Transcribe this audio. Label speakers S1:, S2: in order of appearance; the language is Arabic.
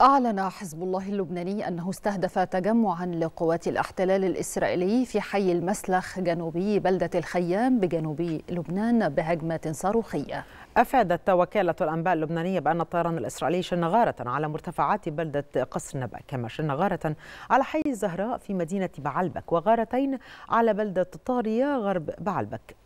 S1: أعلن حزب الله اللبناني أنه استهدف تجمعا لقوات الاحتلال الإسرائيلي في حي المسلخ جنوبي بلدة الخيام بجنوب لبنان بهجمة صاروخية
S2: أفادت وكالة الأنباء اللبنانية بأن الطيران الإسرائيلي شن غارة على مرتفعات بلدة قصر نبأ كما شن غارة على حي الزهراء في مدينة بعلبك وغارتين على بلدة طارية غرب بعلبك